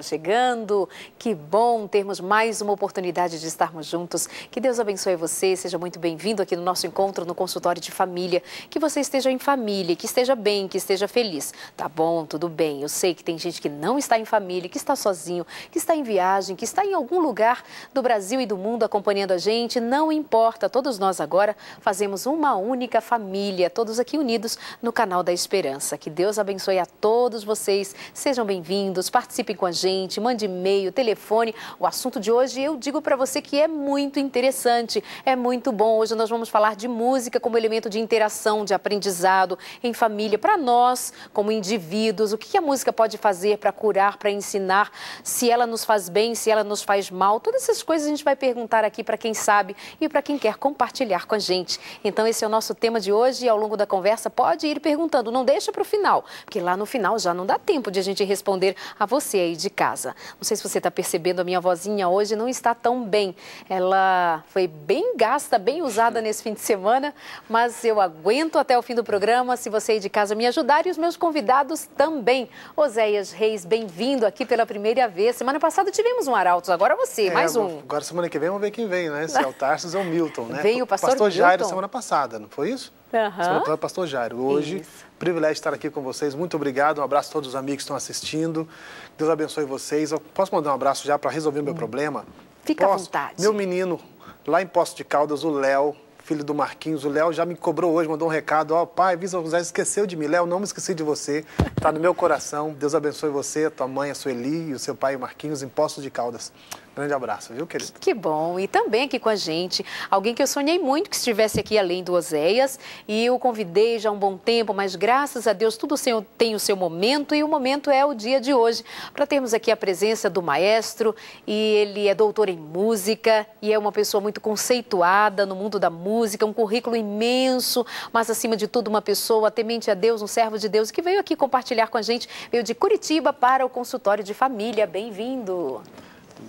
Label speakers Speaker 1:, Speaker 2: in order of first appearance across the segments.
Speaker 1: estamos chegando. Que bom termos mais uma oportunidade de estarmos juntos. Que Deus abençoe você, seja muito bem-vindo aqui no nosso encontro no consultório de família. Que você esteja em família, que esteja bem, que esteja feliz. Tá bom, tudo bem. Eu sei que tem gente que não está em família, que está sozinho, que está em viagem, que está em algum lugar do Brasil e do mundo acompanhando a gente. Não importa, todos nós agora fazemos uma única família, todos aqui unidos no canal da Esperança. Que Deus abençoe a todos vocês. Sejam bem-vindos, participem com a gente gente, mande e-mail, telefone. O assunto de hoje eu digo para você que é muito interessante, é muito bom. Hoje nós vamos falar de música como elemento de interação, de aprendizado em família, para nós como indivíduos, o que a música pode fazer para curar, para ensinar, se ela nos faz bem, se ela nos faz mal. Todas essas coisas a gente vai perguntar aqui para quem sabe e para quem quer compartilhar com a gente. Então esse é o nosso tema de hoje e ao longo da conversa pode ir perguntando, não deixa para o final, porque lá no final já não dá tempo de a gente responder a você aí de casa. Não sei se você está percebendo, a minha vozinha hoje não está tão bem. Ela foi bem gasta, bem usada nesse fim de semana, mas eu aguento até o fim do programa se você aí de casa me ajudar e os meus convidados também. Oséias Reis, bem-vindo aqui pela primeira vez. Semana passada tivemos um Arautos, agora você, é, mais um.
Speaker 2: Agora semana que vem vamos ver quem vem, né? Se é o Tarsus ou o Milton, né? Veio o pastor, pastor Jairo semana passada, não foi isso?
Speaker 1: Uhum. Semana passada,
Speaker 2: pastor Jairo. Hoje. Isso Privilégio estar aqui com vocês. Muito obrigado. Um abraço a todos os amigos que estão assistindo. Deus abençoe vocês. Eu posso mandar um abraço já para resolver meu hum. problema?
Speaker 1: Fica posso? à vontade. Meu
Speaker 2: menino, lá em Poço de Caldas, o Léo, filho do Marquinhos, o Léo já me cobrou hoje, mandou um recado. Ó, oh, pai, Visa José esqueceu de mim. Léo, não me esqueci de você. Tá no meu coração. Deus abençoe você, a tua mãe, a sua Eli e o seu pai, o Marquinhos, em Poço de Caldas. Grande abraço, viu, querido? Que bom.
Speaker 1: E também aqui com a gente, alguém que eu sonhei muito que estivesse aqui além do Oséias. E eu convidei já há um bom tempo, mas graças a Deus tudo tem o seu momento e o momento é o dia de hoje. Para termos aqui a presença do maestro, e ele é doutor em música e é uma pessoa muito conceituada no mundo da música, um currículo imenso, mas acima de tudo, uma pessoa temente a Deus, um servo de Deus, que veio aqui compartilhar com a gente, veio de Curitiba para o consultório de família. Bem-vindo.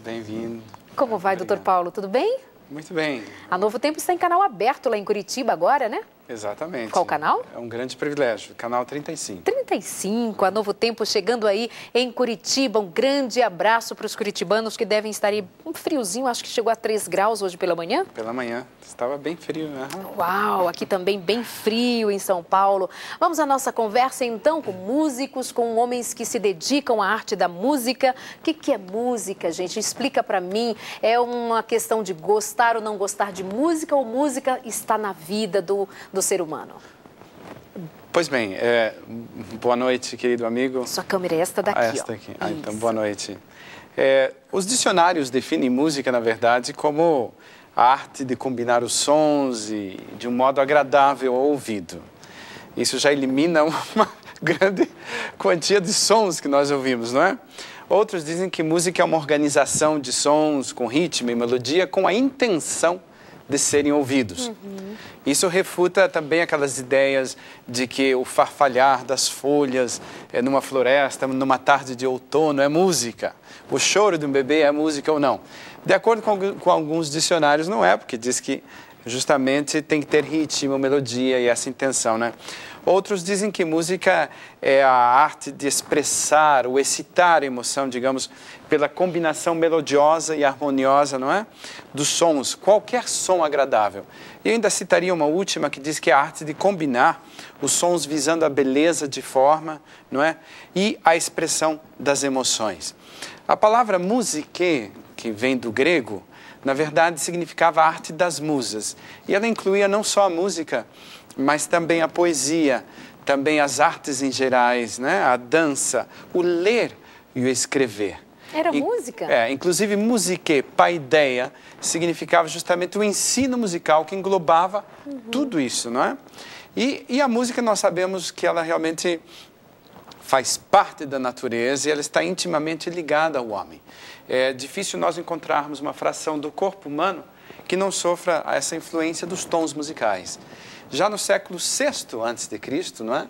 Speaker 1: Bem-vindo. Como vai, Obrigado. doutor Paulo? Tudo bem? Muito bem. A Novo Tempo está em canal aberto lá em Curitiba agora, né?
Speaker 3: Exatamente. Qual canal? É um grande privilégio, canal 35.
Speaker 1: 35, a Novo Tempo chegando aí em Curitiba. Um grande abraço para os curitibanos que devem estar aí um friozinho, acho que chegou a 3 graus hoje pela manhã.
Speaker 3: Pela manhã, estava bem frio, né?
Speaker 1: Uau, aqui também bem frio em São Paulo. Vamos à nossa conversa então com músicos, com homens que se dedicam à arte da música. O que, que é música, gente? Explica para mim. É uma questão de gostar ou não gostar de música ou música está na vida do, do do ser humano?
Speaker 3: Pois bem, é, boa noite, querido amigo. Sua câmera é esta daqui. Ah, esta aqui. Ah, então, boa noite. É, os dicionários definem música, na verdade, como a arte de combinar os sons e de um modo agradável ao ouvido. Isso já elimina uma grande quantia de sons que nós ouvimos, não é? Outros dizem que música é uma organização de sons com ritmo e melodia com a intenção de serem ouvidos. Uhum. Isso refuta também aquelas ideias de que o farfalhar das folhas é, numa floresta, numa tarde de outono, é música. O choro de um bebê é música ou não. De acordo com, com alguns dicionários, não é, porque diz que justamente tem que ter ritmo, melodia e essa intenção, né? Outros dizem que música é a arte de expressar ou excitar emoção, digamos, pela combinação melodiosa e harmoniosa, não é? Dos sons, qualquer som agradável. E ainda citaria uma última que diz que é a arte de combinar os sons visando a beleza de forma, não é? E a expressão das emoções. A palavra musique, que vem do grego, na verdade significava a arte das musas. E ela incluía não só a música, mas também a poesia, também as artes em gerais, né? A dança, o ler e o escrever.
Speaker 1: Era e, música? É,
Speaker 3: inclusive musique, paideia, significava justamente o ensino musical que englobava uhum. tudo isso, não é? E, e a música nós sabemos que ela realmente faz parte da natureza e ela está intimamente ligada ao homem. É difícil nós encontrarmos uma fração do corpo humano que não sofra essa influência dos tons musicais. Já no século VI antes de Cristo, não é?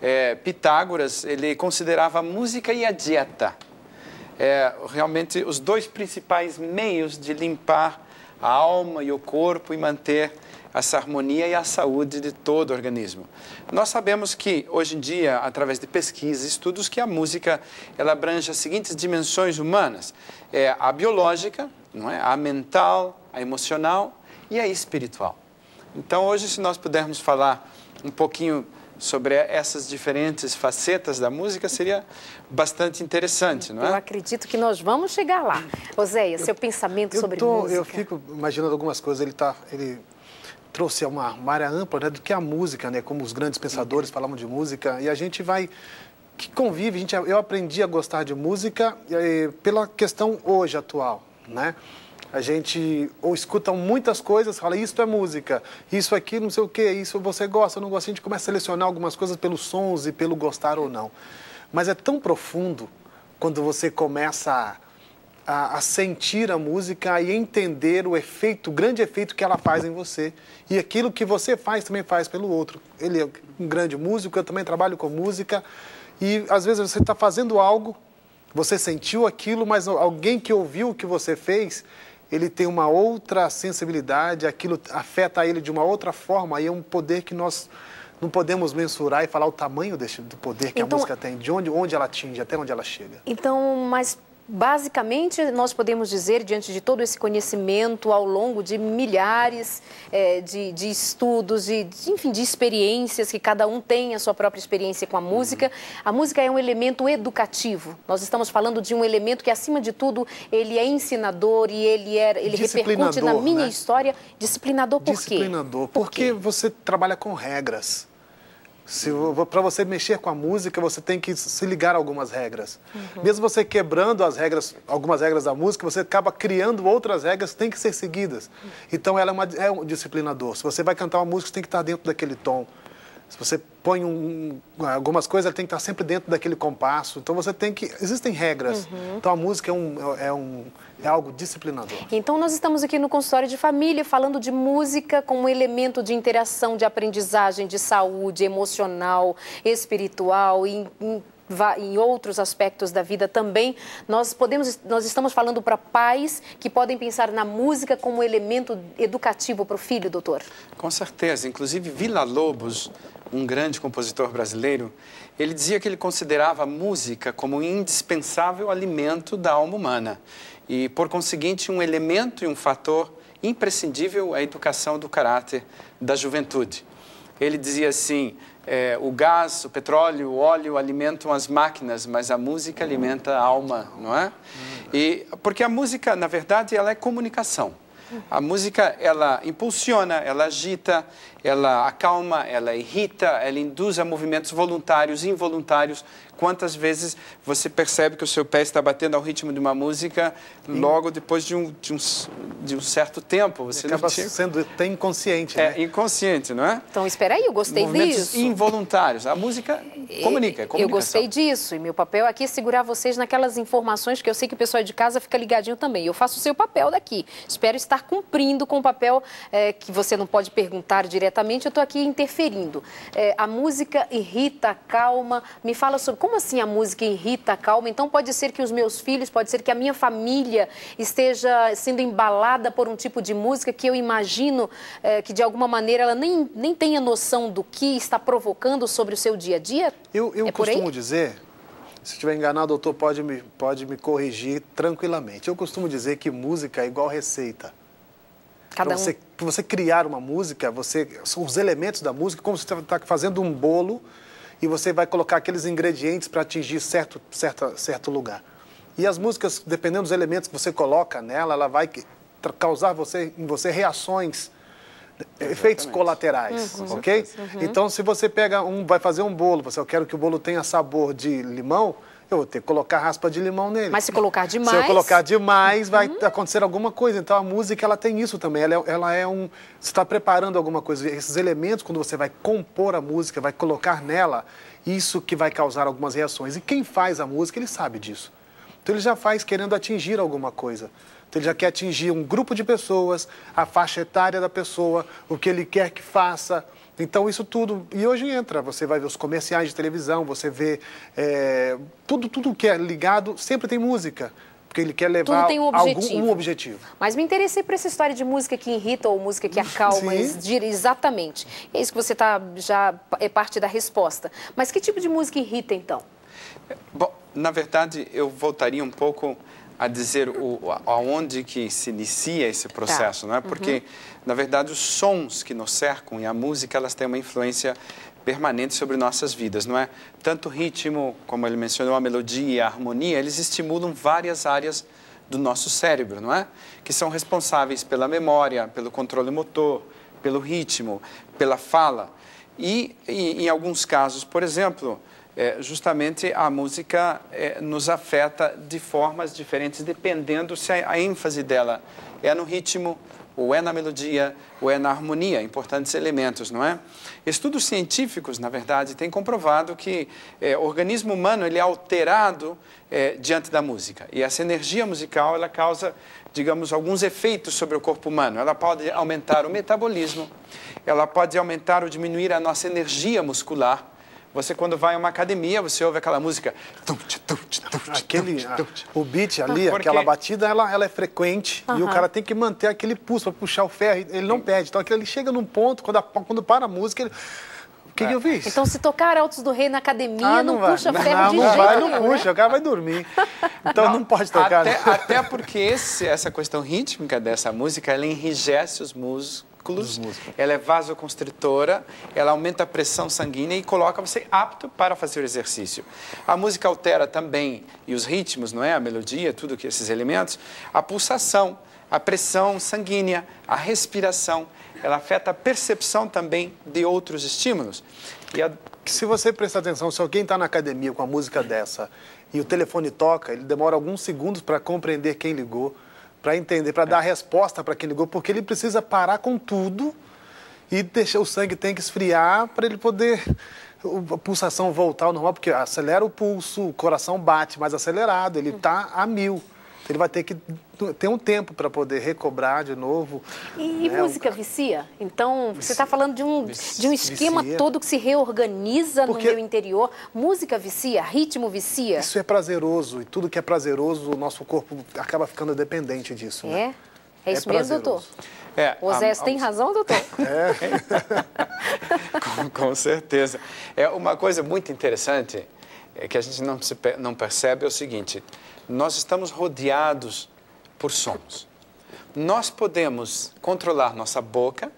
Speaker 3: é? Pitágoras ele considerava a música e a dieta é, realmente os dois principais meios de limpar a alma e o corpo e manter essa harmonia e a saúde de todo o organismo. Nós sabemos que hoje em dia, através de pesquisas, estudos, que a música ela abrange as seguintes dimensões humanas: é a biológica, não é? A mental, a emocional e a espiritual. Então, hoje, se nós pudermos falar um pouquinho sobre essas diferentes facetas da música seria bastante interessante, não é? Eu
Speaker 1: acredito que nós vamos chegar lá. Oséia, seu pensamento eu sobre tô, música. Eu
Speaker 2: fico imaginando algumas coisas. Ele tá, ele trouxe uma, uma área ampla né, do que a música, né? Como os grandes pensadores falavam de música e a gente vai que convive. A gente, eu aprendi a gostar de música e, eh, pela questão hoje atual, né? A gente ou escuta muitas coisas, fala, isso é música, isso aqui não sei o que, isso você gosta, não gosta. A gente começa a selecionar algumas coisas pelos sons e pelo gostar ou não. Mas é tão profundo quando você começa a, a, a sentir a música e entender o efeito, o grande efeito que ela faz em você. E aquilo que você faz também faz pelo outro. Ele é um grande músico, eu também trabalho com música. E às vezes você está fazendo algo, você sentiu aquilo, mas alguém que ouviu o que você fez ele tem uma outra sensibilidade, aquilo afeta ele de uma outra forma, e é um poder que nós não podemos mensurar e falar o tamanho deste, do poder que então, a música tem, de onde, onde ela atinge, até onde ela chega.
Speaker 1: Então, mas basicamente, nós podemos dizer, diante de todo esse conhecimento ao longo de milhares é, de, de, estudos, de, de, enfim, de experiências, que cada um tem a sua própria experiência com a música, a música é um elemento educativo. Nós estamos falando de um elemento que, acima de tudo, ele é ensinador e ele, é, ele repercute na minha né? história. Disciplinador por disciplinador, quê?
Speaker 2: Disciplinador, porque por você trabalha com regras para você mexer com a música, você tem que se ligar a algumas regras. Uhum. Mesmo você quebrando as regras, algumas regras da música, você acaba criando outras regras que têm que ser seguidas. Uhum. Então ela é, uma, é um disciplinador. Se você vai cantar uma música, você tem que estar dentro daquele tom. Se você põe um, algumas coisas, ela tem que estar sempre dentro daquele compasso. Então você tem que. Existem regras. Uhum. Então a música é um. É um é algo disciplinador.
Speaker 1: Então, nós estamos aqui no consultório de família falando de música como elemento de interação, de aprendizagem, de saúde emocional, espiritual e em outros aspectos da vida também. Nós podemos, nós estamos falando para pais que podem pensar na música como elemento educativo para o filho, doutor.
Speaker 3: Com certeza. Inclusive, Vila Lobos, um grande compositor brasileiro, ele dizia que ele considerava a música como um indispensável alimento da alma humana e, por conseguinte, um elemento e um fator imprescindível à educação do caráter da juventude. Ele dizia assim: é, o gás, o petróleo, o óleo alimentam as máquinas, mas a música alimenta a alma, não é? E porque a música, na verdade, ela é comunicação. A música ela impulsiona, ela agita, ela acalma, ela irrita, ela induz a movimentos voluntários e involuntários. Quantas vezes você percebe que o seu pé está batendo ao ritmo de uma música Sim. logo depois de um, de um, de um certo tempo? Você e acaba sendo até inconsciente, É, né? inconsciente, não é?
Speaker 1: Então, espera aí, eu gostei movimentos disso.
Speaker 3: involuntários. A música comunica, comunica. Eu gostei
Speaker 1: disso e meu papel aqui é segurar vocês naquelas informações que eu sei que o pessoal de casa fica ligadinho também. Eu faço o seu papel daqui. Espero estar cumprindo com o papel é, que você não pode perguntar direto diretamente, eu estou aqui interferindo. É, a música irrita, calma. Me fala sobre como assim a música irrita, calma. Então pode ser que os meus filhos, pode ser que a minha família esteja sendo embalada por um tipo de música que eu imagino é, que de alguma maneira ela nem, nem tenha noção do que está provocando sobre o seu dia a dia?
Speaker 2: Eu, eu é costumo dizer, se estiver enganado, doutor, pode me, pode me corrigir tranquilamente. Eu costumo dizer que música é igual receita. Cada pra você, um. Pra você criar uma música, você são os elementos da música, como se você está fazendo um bolo e você vai colocar aqueles ingredientes para atingir certo, certa, certo lugar. E as músicas, dependendo dos elementos que você coloca nela, ela vai causar você, em você reações, eh, Exatamente. efeitos colaterais, uhum. ok? Uhum. Então, se você pega um, vai fazer um bolo, você eu quero que o bolo tenha sabor de limão, eu vou ter que colocar raspa de limão nele. Mas se colocar demais... Se eu colocar demais, vai uhum. acontecer alguma coisa. Então, a música, ela tem isso também. Ela é, ela é um... Você está preparando alguma coisa. Esses elementos, quando você vai compor a música, vai colocar nela, isso que vai causar algumas reações. E quem faz a música, ele sabe disso. Então, ele já faz querendo atingir alguma coisa. Então, ele já quer atingir um grupo de pessoas, a faixa etária da pessoa, o que ele quer que faça então, isso tudo. E hoje entra, você vai ver os comerciais de televisão, você vê. É, tudo, tudo que é ligado sempre tem música. Porque ele quer levar tem um objetivo. Algum, um objetivo.
Speaker 1: Mas me interessei por essa história de música que irrita ou música que acalma. Sim. Exatamente. É isso que você está já é parte da resposta. Mas que tipo de música irrita então?
Speaker 3: Bom, na verdade, eu voltaria um pouco a dizer o, aonde que se inicia esse tá. processo, tá. não é? Porque, uhum. na verdade, os sons que nos cercam e a música, elas têm uma influência permanente sobre nossas vidas, não é? Tanto o ritmo, como ele mencionou, a melodia e a harmonia, eles estimulam várias áreas do nosso cérebro, não é? Que são responsáveis pela memória, pelo controle motor, pelo ritmo, pela fala. E, e em alguns casos, por exemplo, é, justamente a música é, nos afeta de formas diferentes, dependendo se a, a, ênfase dela é no ritmo, ou é na melodia, ou é na harmonia, importantes elementos, não é? Estudos científicos, na verdade, têm comprovado que é, o organismo humano ele é alterado é, diante da música. E essa energia musical, ela causa, digamos, alguns efeitos sobre o corpo humano. Ela pode aumentar o metabolismo, ela pode aumentar ou diminuir a nossa energia muscular, você, quando vai a uma academia, você ouve aquela música. Aquele, a,
Speaker 2: o beat ali, aquela batida, ela, ela é frequente e o cara tem que manter aquele pulso para puxar o ferro, ele não perde. Então, ele chega num ponto, quando, a, quando para a música, ele. Que, que é. eu fiz? Então,
Speaker 1: se tocar Altos do Rei na academia, ah, não, não puxa ferro
Speaker 2: não, de não jeito vai, nenhum, Não né? puxa, o cara vai dormir.
Speaker 3: Então, não, não pode tocar. Até, né? até porque esse, essa questão rítmica dessa música, ela enrijece os músicos músculos, ela é vasoconstritora, ela aumenta a pressão sanguínea e coloca você apto para fazer o exercício. A música altera também, e os ritmos, não é? A melodia, tudo que esses elementos, a pulsação, a pressão sanguínea, a respiração, ela afeta a percepção também de outros estímulos.
Speaker 2: E a... Se você prestar atenção, se alguém está na academia com a música dessa e o telefone toca, ele demora alguns segundos para compreender quem ligou para entender, para é. dar resposta para aquele gol, porque ele precisa parar com tudo e deixar o sangue tem que esfriar para ele poder a pulsação voltar ao normal, porque acelera o pulso, o coração bate mais acelerado, ele está a mil ele vai ter que ter um tempo para poder recobrar de novo. E, né? música
Speaker 1: vicia? Então, vicia. você está falando de um, de um esquema vicia. todo que se reorganiza Porque no meu interior. Música vicia, ritmo vicia. Isso
Speaker 2: é prazeroso e tudo que é prazeroso, o nosso corpo acaba ficando dependente disso. É? Né? É, é isso é mesmo, doutor?
Speaker 3: É, o Zé tem a...
Speaker 1: razão, doutor?
Speaker 3: É. com, com, certeza. É uma coisa muito interessante é, que a gente não, se, não percebe é o seguinte: nós estamos rodeados por sons. Nós podemos controlar nossa boca,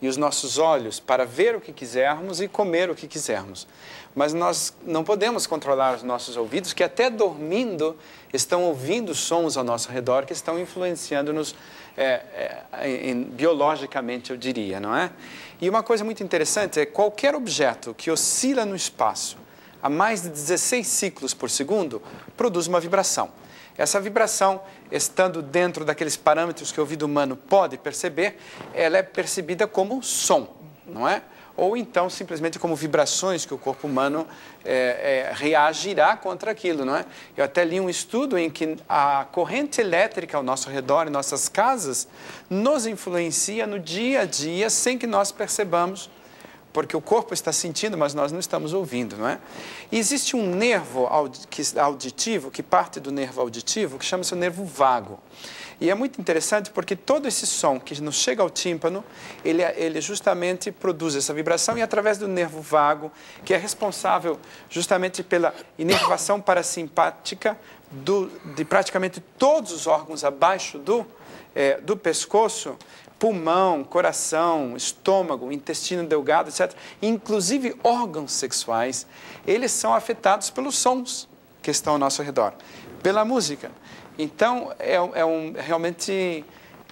Speaker 3: e os nossos olhos para ver o que quisermos e comer o que quisermos. Mas nós não podemos controlar os nossos ouvidos, que até dormindo estão ouvindo sons ao nosso redor que estão influenciando-nos é, é, em, biologicamente, eu diria, não é? E uma coisa muito interessante é qualquer objeto que oscila no espaço a mais de 16 ciclos por segundo produz uma vibração. Essa vibração, estando dentro daqueles parâmetros que o ouvido humano pode perceber, ela é percebida como som, não é? Ou então simplesmente como vibrações que o corpo humano é, é, reagirá contra aquilo, não é? Eu até li um estudo em que a corrente elétrica ao nosso redor, em nossas casas, nos influencia no dia a dia sem que nós percebamos porque o corpo está sentindo, mas nós não estamos ouvindo, não é? E existe um nervo auditivo, que parte do nervo auditivo, que chama-se o nervo vago. E é muito interessante porque todo esse som que nos chega ao tímpano, ele, é, ele justamente produz essa vibração e é através do nervo vago, que é responsável justamente pela inervação parasimpática do, de praticamente todos os órgãos abaixo do, é, do pescoço, pulmão, coração, estômago, intestino delgado, etc., inclusive órgãos sexuais, eles são afetados pelos sons que estão ao nosso redor, pela música. Então, é, é um, realmente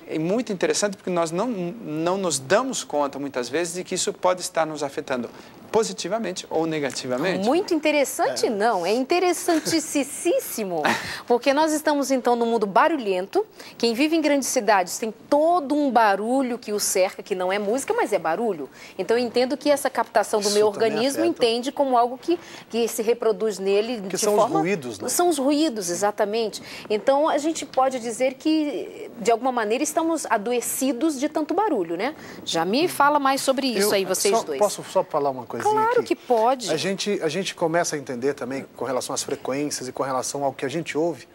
Speaker 3: é muito interessante porque nós não, não nos damos conta, muitas vezes, de que isso pode estar nos afetando positivamente ou negativamente.
Speaker 1: Muito interessante, é. não. É interessantíssimo, porque nós estamos então no mundo barulhento. Quem vive em grandes cidades tem todo um barulho que o cerca, que não é música, mas é barulho. Então eu entendo que essa captação do Isso meu organismo entende como algo que, que se reproduz nele que são forma... os ruídos, né? São os ruídos, exatamente. Então a gente pode dizer que de alguma maneira estamos adoecidos de tanto barulho, né? Já me uhum. fala mais sobre isso eu, aí vocês só, dois. Posso
Speaker 2: só falar uma coisa? Claro que, que
Speaker 1: pode. A
Speaker 2: gente, a gente começa a entender também com relação às frequências e com relação ao que a gente ouve,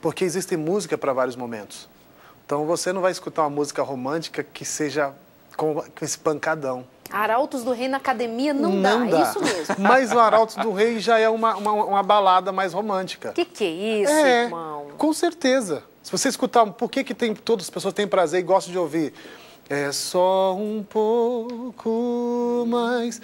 Speaker 2: porque existe música para vários momentos. Então você não vai escutar uma música romântica que seja com, com esse pancadão.
Speaker 1: Arautos do Rei na academia não, não dá, é dá, isso
Speaker 2: mesmo. Mas o Arautos do Rei já é uma, uma, uma balada mais romântica. Que
Speaker 1: que é isso, é, irmão?
Speaker 2: Com certeza. Se você escutar, por que, que tem, todas as pessoas têm prazer e gostam de ouvir? É só um pouco mais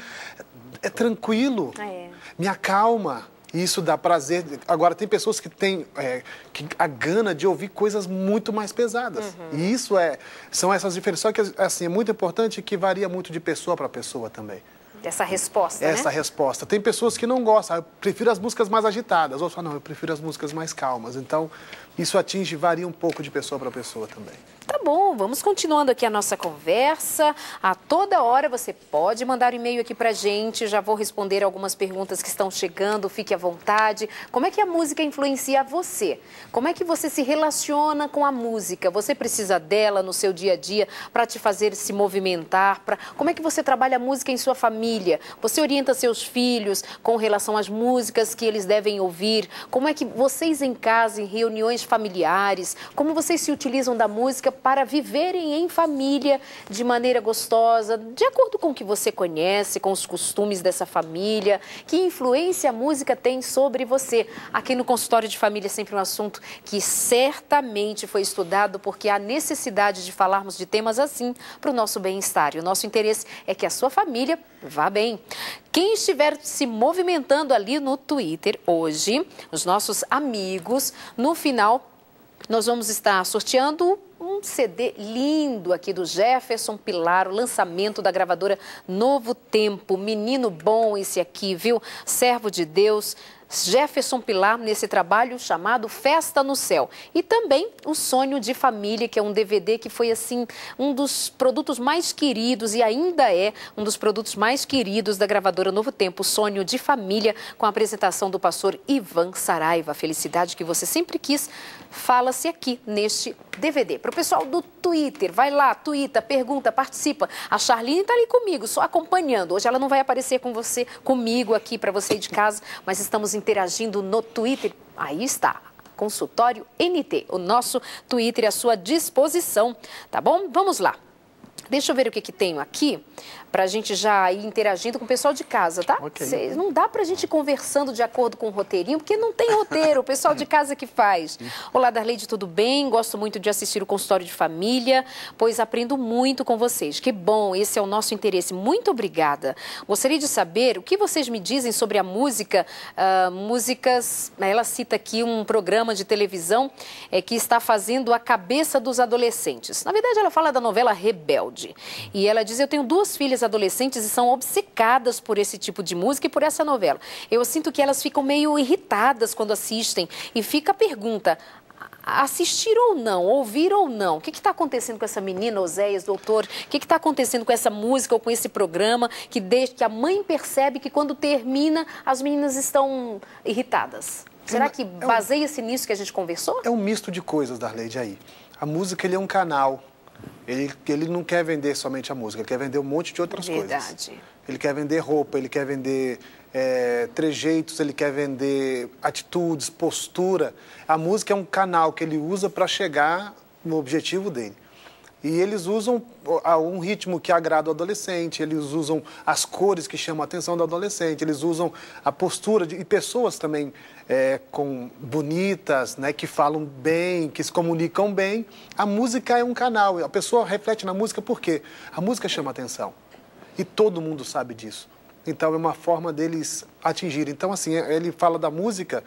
Speaker 2: é tranquilo, ah, é. me acalma. isso dá prazer. Agora, tem pessoas que têm é, que a gana de ouvir coisas muito mais pesadas. Uhum. E isso é. São essas diferenças. Só que assim, é muito importante que varia muito de pessoa para pessoa também. Essa resposta. Né? Essa né? resposta. Tem pessoas que não gostam, ah, eu prefiro as músicas mais agitadas, Ou só, não, eu prefiro as músicas mais calmas. Então, isso atinge, varia um pouco de pessoa para pessoa também.
Speaker 1: Tá bom, vamos continuando aqui a nossa conversa. A toda hora você pode mandar um e-mail aqui pra gente. Já vou responder algumas perguntas que estão chegando, fique à vontade. Como é que a música influencia você? Como é que você se relaciona com a música? Você precisa dela no seu dia a dia para te fazer se movimentar? Pra... Como é que você trabalha a música em sua família? Você orienta seus filhos com relação às músicas que eles devem ouvir? Como é que vocês em casa, em reuniões familiares, como vocês se utilizam da música para viverem em família de maneira gostosa, de acordo com o que você conhece, com os costumes dessa família, que influência a música tem sobre você. Aqui no consultório de família é sempre um assunto que certamente foi estudado porque há necessidade de falarmos de temas assim para o nosso bem-estar. E o nosso interesse é que a sua família vá bem. Quem estiver se movimentando ali no Twitter hoje, os nossos amigos, no final nós vamos estar sorteando um CD lindo aqui do Jefferson Pilar, o lançamento da gravadora Novo Tempo. Menino bom esse aqui, viu? Servo de Deus. Jefferson Pilar nesse trabalho chamado Festa no Céu. E também O Sonho de Família, que é um DVD que foi, assim, um dos produtos mais queridos e ainda é um dos produtos mais queridos da gravadora Novo Tempo, Sonho de Família, com a apresentação do pastor Ivan Saraiva. A felicidade que você sempre quis, fala-se aqui neste DVD. Para o pessoal do Twitter, vai lá, twitta, pergunta, participa. A Charlene está ali comigo, só acompanhando. Hoje ela não vai aparecer com você, comigo aqui para você de casa, mas estamos interagindo no Twitter. Aí está, consultório NT, o nosso Twitter à sua disposição, tá bom? Vamos lá. Deixa eu ver o que, que tenho aqui para a gente já ir interagindo com o pessoal de casa, tá? Okay. Cê, não dá para a gente ir conversando de acordo com o roteirinho, porque não tem roteiro, o pessoal de casa que faz. Olá, Darleide, tudo bem? Gosto muito de assistir o consultório de família, pois aprendo muito com vocês. Que bom, esse é o nosso interesse. Muito obrigada. Gostaria de saber o que vocês me dizem sobre a música, uh, músicas, ela cita aqui um programa de televisão é, que está fazendo a cabeça dos adolescentes. Na verdade, ela fala da novela Rebelde. E ela diz, eu tenho duas filhas filhas adolescentes são obcecadas por esse tipo de música e por essa novela. Eu sinto que elas ficam meio irritadas quando assistem e fica a pergunta: assistir ou não, ouvir ou não. O que está acontecendo com essa menina, Oséias, doutor? O que está acontecendo com essa música ou com esse programa que, desde, que a mãe percebe que quando termina as meninas estão irritadas? Será é que é baseia-se nisso que
Speaker 2: a gente conversou? É um misto de coisas, Darley, aí. A música ele é um canal ele, ele não quer vender somente a música, ele quer vender um monte de outras Verdade. coisas. Ele quer vender roupa, ele quer vender é, trejeitos, ele quer vender atitudes, postura. A música é um canal que ele usa para chegar no objetivo dele. E eles usam um ritmo que agrada o adolescente, eles usam as cores que chamam a atenção do adolescente, eles usam a postura de, e pessoas também é, com bonitas, né, que falam bem, que se comunicam bem. A música é um canal, a pessoa reflete na música porque a música chama a atenção e todo mundo sabe disso. Então é uma forma deles atingir. Então assim é, ele fala da música,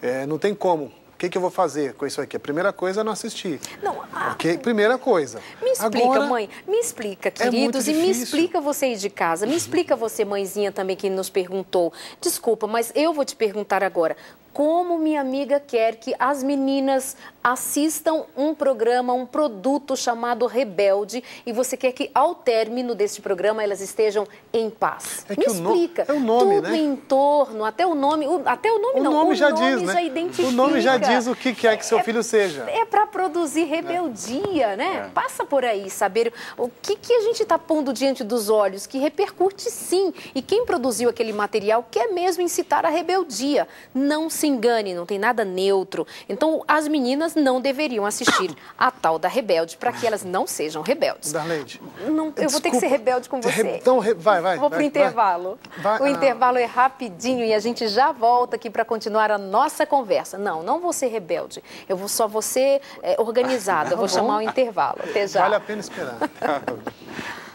Speaker 2: é, não tem como o que, que, eu vou fazer com isso aqui? A primeira coisa é não assistir. Não, a... Primeira coisa. Me explica, Agora,
Speaker 1: mãe. Me explica, é queridos, é e me explica você aí de casa. Me explica você, mãezinha, também, que nos perguntou. Desculpa, mas eu vou te perguntar agora como minha amiga quer que as meninas assistam um programa, um produto chamado Rebelde e você quer que ao término deste programa elas estejam em paz. É Me explica. No... É o nome, Tudo né? em torno, até o nome, o... até o nome o não, nome o já nome diz, já né? identifica. O nome já diz o
Speaker 2: que quer é que seu é, filho seja. É
Speaker 1: para produzir rebeldia, é. né? É. Passa por aí, saber o que, que a gente está pondo diante dos olhos, que repercute sim. E quem produziu aquele material quer mesmo incitar a rebeldia. Não se engane, não tem nada neutro. Então, as meninas não deveriam assistir a tal da Rebelde para que elas não sejam rebeldes.
Speaker 2: Darlene, não,
Speaker 1: eu desculpa, vou ter que ser rebelde
Speaker 2: com você. Então, vai, vai. Vou para o intervalo.
Speaker 1: Vai, o ah. intervalo é rapidinho e a gente já volta aqui para continuar a nossa conversa. Não, não vou ser rebelde. Eu vou só você é, eh, organizada. Não, tá vou bom. chamar o intervalo. Até já. Vale a
Speaker 2: pena esperar.